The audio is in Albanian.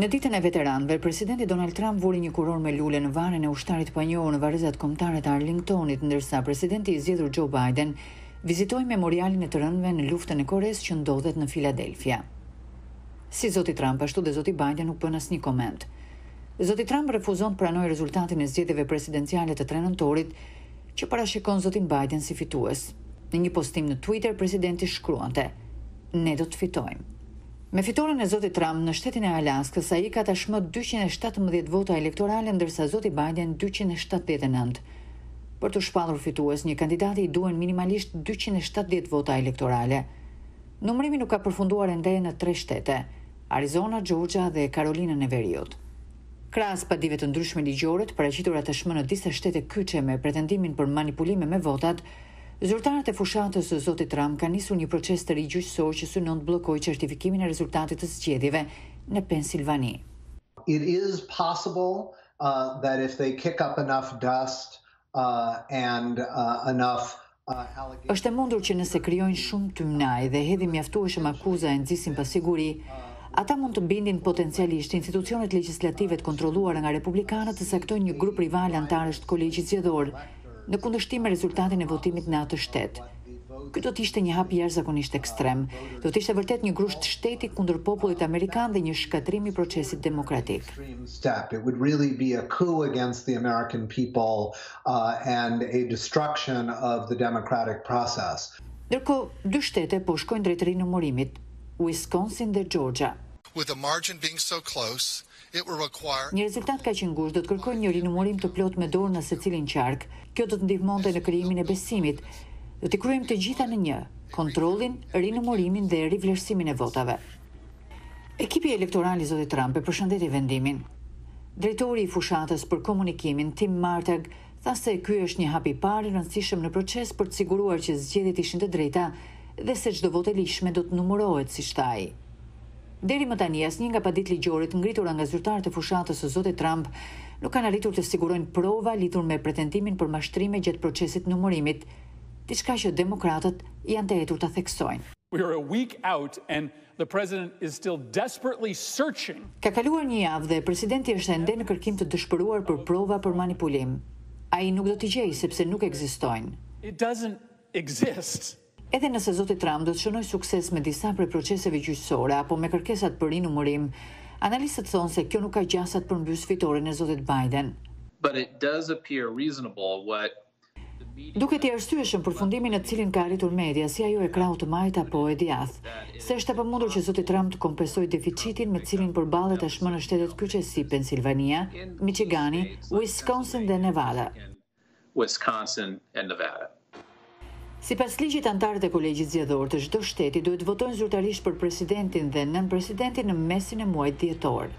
Në ditën e veteranëve, presidenti Donald Trump vuri një kuror me lule në varen e ushtarit panjohur në varrezat kombëtare të Arlingtonit, ndërsa presidenti i zgjedhur Joe Biden vizitoi memorialin e të rëndve në luftën e Koreas që ndodhet në Philadelphia. Si zoti Trump ashtu dhe zoti Biden nuk bën asnjë koment. Zoti Trump refuzon të pranojë rezultatin e zgjedhjeve presidenciale të trenëntorit që parashikon zotin Biden si fitues. Në një postim në Twitter, presidenti shkruante, ne do të fitojmë. Me fitoren e Zotit Trump në shtetin e Alaskës, sa i ka tashmë 217 vota elektorale, ndërsa Zotit Biden 279. Për të shpallur fitues, një kandidati i duen minimalisht 270 vota elektorale. Numërimi nuk ka përfunduar ende në tre shtete, Arizona, Georgia dhe Karolina në Veriot. Kras pa divet të ndryshme ligjore të paraqitura tashmë në disa shtete kyçe me pretendimin për manipulime me votat, Zyrtarët e fushatës së Zotit Trump kanë nisur një proces të ri gjyqësor që synon të bllokojë certifikimin e rezultateve të zgjedhjeve në Pensilvani. It is possible uh that if they kick up enough dust uh and uh enough uh, është e mundur që nëse kryojnë shumë të mnaj dhe hedhin mjaftueshëm akuza e nëzisim pasiguri, ata mund të bindin potencialisht institucionet legislativet kontroluar nga republikanët të sektojnë një grupë rivalë antarështë kolegjit zjedhorë në kundështim me rezultatin e votimit në atë shtet. Ky do të ishte një hap jashtëzakonisht ekstrem. Do të ishte vërtet një grusht shteti kundër popullit amerikan dhe një shkatrim i procesit demokratik. It the uh, and dy shtete po shkojnë në morimit, Wisconsin dhe Georgia with a margin being so close it will require Një rezultat kaq i ngushtë do të kërkojë një rinumërim të plotë me dorë në secilin qark. Kjo do të ndihmonte në krijimin e besimit. Do të kryejmë të gjitha në një, kontrollin, rinumërimin dhe rivlerësimin e votave. Ekipi elektoral i zotit Trump e përshëndeti vendimin. Drejtori i fushatës për komunikimin Tim Martag tha se ky është një hap i parë i rëndësishëm në proces për të siguruar që zgjedhjet ishin të drejta dhe se çdo votë lishme do të numërohet siç thaj. Deri më tani asnjë nga paditë ligjorit ngritura nga zyrtarët e fushatës së Zotit Trump nuk kanë arritur të sigurojnë prova lidhur me pretendimin për mashtrime gjatë procesit numërimit, diçka që demokratët janë të hetur ta theksojnë. We are a week out and the president is still desperately searching. Ka kaluar një javë dhe presidenti është ende në kërkim të dëshpëruar për prova për manipulim. Ai nuk do të gjej sepse nuk ekzistojnë. It doesn't exist. Edhe nëse Zotit Trump do të shënoj sukses me disa prej proceseve gjyqësore apo me kërkesat për rinë analistët thonë se kjo nuk ka gjasat për mbjus fitore në Zotit Biden. Duke të arsyeshëm për fundimin e cilin ka rritur media, si ajo e krau të majt apo e diath, se është të pëmundur që Zotit Trump të kompresoj deficitin me cilin për balet e shmë në shtetet kyqe si Pensilvania, Michigani, Wisconsin dhe Nevada. Wisconsin dhe Nevada. Si pas ligjit antarët e kolegjit zjedhor të gjdo shteti, duhet votojnë zyrtarisht për presidentin dhe nën presidentin në mesin e muajt djetorë.